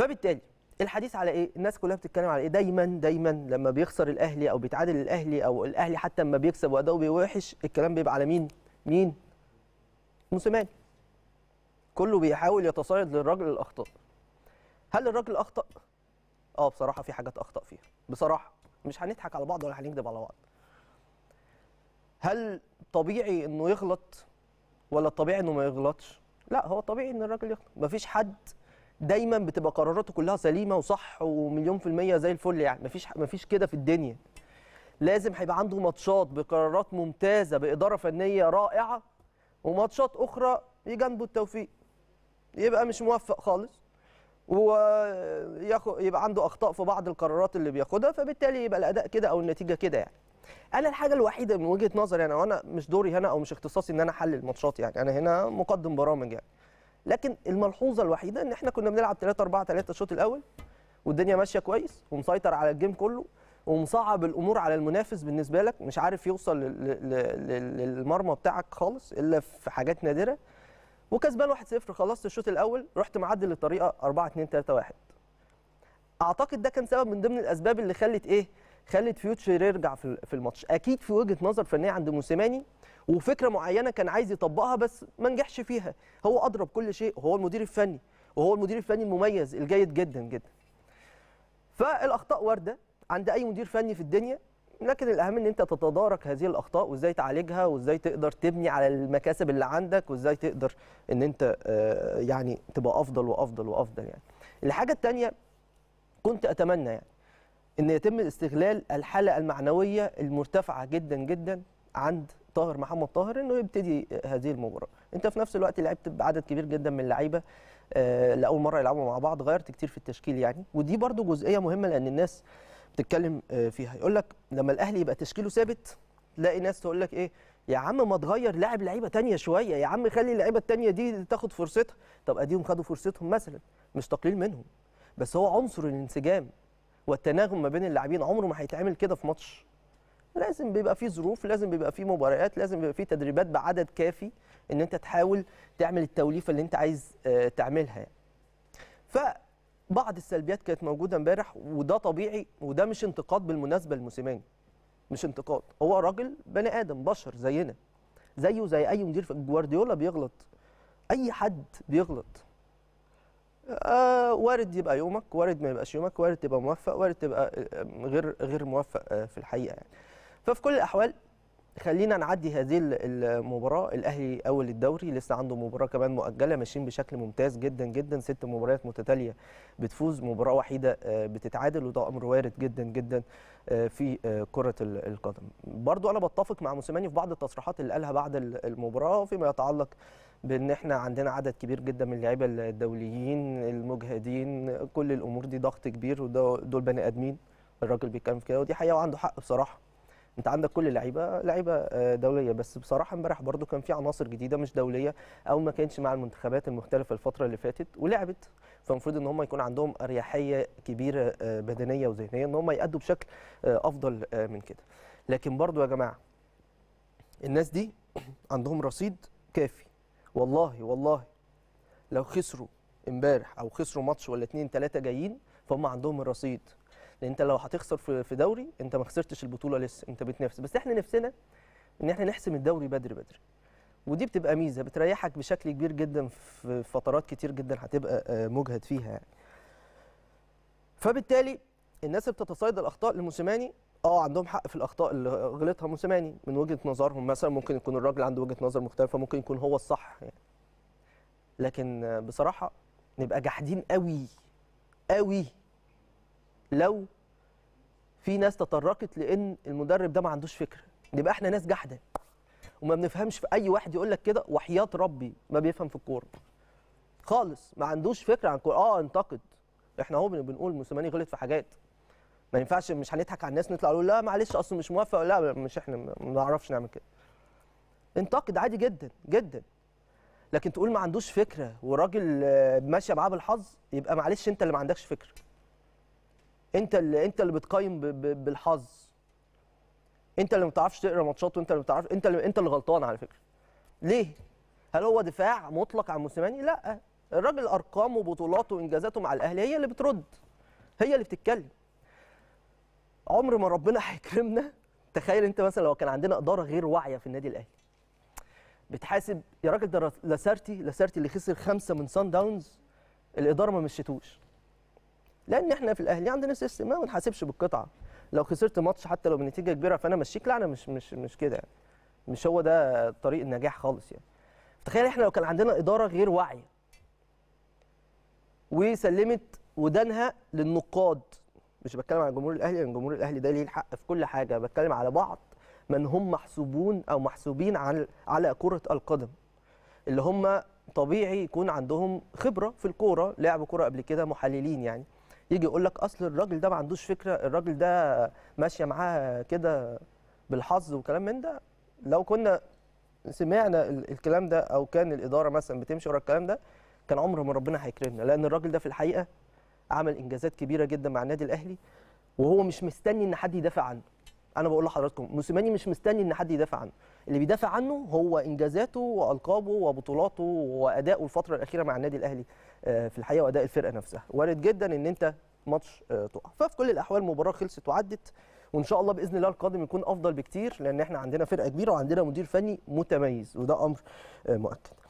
فبالتالي الحديث على ايه الناس كلها بتتكلم على ايه دايما دايما لما بيخسر الاهلي او بيتعادل الاهلي او الاهلي حتى لما بيكسب واداؤه بيوحش الكلام بيبقى على مين مين موسيماني كله بيحاول يتصيد للراجل الاخطاء هل الراجل اخطا اه بصراحه في حاجات اخطا فيها بصراحه مش هنضحك على بعض ولا هنكذب على بعض هل طبيعي انه يغلط ولا الطبيعي انه ما يغلطش لا هو طبيعي ان الراجل يغلط مفيش حد دايما بتبقى قراراته كلها سليمه وصح ومليون في الميه زي الفل يعني مفيش مفيش كده في الدنيا لازم هيبقى عنده ماتشات بقرارات ممتازه باداره فنيه رائعه وماتشات اخرى يجنبه التوفيق يبقى مش موفق خالص ويبقى عنده اخطاء في بعض القرارات اللي بياخدها فبالتالي يبقى الاداء كده او النتيجه كده يعني انا الحاجه الوحيده من وجهه نظري يعني انا وانا مش دوري هنا او مش اختصاصي ان انا احلل ماتشات يعني انا هنا مقدم برامج يعني لكن الملحوظه الوحيده ان احنا كنا بنلعب 3 4 3 الشوط الاول والدنيا ماشيه كويس ومسيطر على الجيم كله ومصعب الامور على المنافس بالنسبه لك مش عارف يوصل للمرمى بتاعك خالص الا في حاجات نادره وكسبان 1-0 خلصت الشوط الاول رحت معدل للطريقه 4 2 3 1 اعتقد ده كان سبب من ضمن الاسباب اللي خلت ايه خلت فيوتشر يرجع في الماتش اكيد في وجهه نظر فنيه عند موسيماني وفكره معينه كان عايز يطبقها بس ما نجحش فيها هو اضرب كل شيء وهو المدير الفني وهو المدير الفني المميز الجيد جدا جدا فالاخطاء وارده عند اي مدير فني في الدنيا لكن الاهم ان انت تتدارك هذه الاخطاء وازاي تعالجها وازاي تقدر تبني على المكاسب اللي عندك وازاي تقدر ان انت آه، يعني تبقى افضل وافضل وافضل يعني الحاجه الثانيه كنت اتمنى يعني ان يتم استغلال الحاله المعنويه المرتفعه جدا جدا عند طاهر محمد طاهر انه يبتدي هذه المباراه انت في نفس الوقت لعبت بعدد كبير جدا من اللعيبه آه، لاول مره يلعبوا مع بعض غيرت كتير في التشكيل يعني ودي برده جزئيه مهمه لان الناس بتتكلم آه، فيها يقول لك لما الاهلي يبقى تشكيله ثابت تلاقي ناس تقول لك ايه يا عم ما تغير لاعب لعيبه تانية شويه يا عم خلي اللعيبه التانية دي تاخد فرصتها طب اديهم خدوا فرصتهم مثلا مش تقليل منهم بس هو عنصر الانسجام والتناغم ما بين اللاعبين عمره ما هيتعمل كده في ماتش لازم بيبقى فيه ظروف لازم بيبقى فيه مباريات لازم بيبقى فيه تدريبات بعدد كافي ان انت تحاول تعمل التوليفه اللي انت عايز آه، تعملها يعني. فبعض السلبيات كانت موجوده امبارح وده طبيعي وده مش انتقاد بالمناسبه لموسيماني مش انتقاد هو راجل بني ادم بشر زينا زيه زي اي مدير جوارديولا بيغلط اي حد بيغلط آه وارد يبقى يومك وارد ما يبقاش يومك وارد تبقى موفق وارد تبقى آه، آه، غير غير موفق آه، في الحقيقه يعني ففي كل الاحوال خلينا نعدي هذه المباراه الاهلي اول الدوري لسه عنده مباراه كمان مؤجله ماشيين بشكل ممتاز جدا جدا ست مباريات متتاليه بتفوز مباراه وحيده بتتعادل وده امر وارد جدا جدا في كره القدم برضو انا بتفق مع موسيماني في بعض التصريحات اللي قالها بعد المباراه فيما يتعلق بان احنا عندنا عدد كبير جدا من اللعيبه الدوليين المجهدين كل الامور دي ضغط كبير ودول بني ادمين الراجل بيتكلم في كده ودي حقيقه وعنده حق بصراحه انت عندك كل لعيبه لعيبه آه، دوليه بس بصراحه امبارح برضو كان في عناصر جديده مش دوليه او ما كانش مع المنتخبات المختلفه الفتره اللي فاتت ولعبت فالمفروض ان هم يكون عندهم اريحيه كبيره آه، بدنيه وذهنيه ان هم يادوا بشكل آه، افضل من كده لكن برضو يا جماعه الناس دي عندهم رصيد كافي والله والله لو خسروا امبارح او خسروا ماتش ولا اتنين تلاته جايين فهم عندهم الرصيد لان انت لو هتخسر في دوري انت ما خسرتش البطوله لسه انت بتنافس بس احنا نفسنا ان احنا نحسم الدوري بدري بدري ودي بتبقى ميزه بتريحك بشكل كبير جدا في فترات كتير جدا هتبقى آه، مجهد فيها يعني. فبالتالي الناس بتتصيد الاخطاء لموسيماني اه عندهم حق في الاخطاء اللي غلطها موسيماني من وجهه نظرهم مثلا ممكن يكون الراجل عنده وجهه نظر مختلفه ممكن يكون هو الصح يعني. لكن بصراحه نبقى جاحدين قوي قوي لو في ناس تطرقت لان المدرب ده ما عندوش فكره نبقى احنا ناس جحده وما بنفهمش في اي واحد يقول لك كده وحياه ربي ما بيفهم في الكوره خالص ما عندوش فكره عن الكوره اه انتقد احنا اهو بنقول موسيماني غلط في حاجات ما ينفعش مش هنضحك على الناس نطلع نقول لا معلش اصل مش موافق لا مش احنا ما نعرفش نعمل كده انتقد عادي جدا جدا لكن تقول ما عندوش فكره وراجل آه، ماشيه معاه بالحظ يبقى معلش انت اللي ما عندكش فكره انت اللي انت اللي بتقيم بالحظ انت اللي ما بتعرفش تقرا ماتشات وانت اللي ما بتعرفش انت اللي انت اللي غلطان على فكره ليه هل هو دفاع مطلق عن موسيماني لا الراجل ارقامه وبطولاته وانجازاته مع الاهلي هي اللي بترد هي اللي بتتكلم عمر ما ربنا هيكرمنا تخيل انت مثلا لو كان عندنا اداره غير واعيه في النادي الاهلي بتحاسب يا راجل ده لاسارتي لاسارتي اللي خسر خمسه من سان داونز الاداره ما مشيتوش لان احنا في الاهلي عندنا سيستم ما بنحاسبش بالقطعه لو خسرت ماتش حتى لو بنتيجه كبيره فانا مشيك لا انا مش مش مش كده يعني. مش هو ده طريق النجاح خالص يعني تخيل احنا لو كان عندنا اداره غير واعيه وسلمت ودانها للنقاد مش بتكلم على جمهور الاهلي لان جمهور الاهلي ده ليه الحق في كل حاجه بتكلم على بعض من هم محسوبون او محسوبين على على كره القدم اللي هم طبيعي يكون عندهم خبره في الكوره لعبوا كوره قبل كده محللين يعني يجي يقول لك اصل الراجل ده ما عندوش فكره الراجل ده ماشيه معاه كده بالحظ وكلام من ده لو كنا سمعنا الكلام ده او كان الاداره مثلا بتمشي ورا الكلام ده كان عمر ما ربنا هيكرمنا لان الراجل ده في الحقيقه عمل انجازات كبيره جدا مع النادي الاهلي وهو مش مستني ان حد يدافع عنه انا بقول لحضراتكم موسيماني مش مستني ان حد يدافع عنه اللي بيدافع عنه هو انجازاته والقابه وبطولاته واداؤه الفتره الاخيره مع النادي الاهلي آه، في الحقيقه واداء الفرقه نفسها وارد جدا ان انت ماتش آه، تقع ففي كل الاحوال المباراه خلصت وعدت وان شاء الله باذن الله القادم يكون افضل بكتير لان احنا عندنا فرقه كبيره وعندنا مدير فني متميز وده امر آه، مؤكد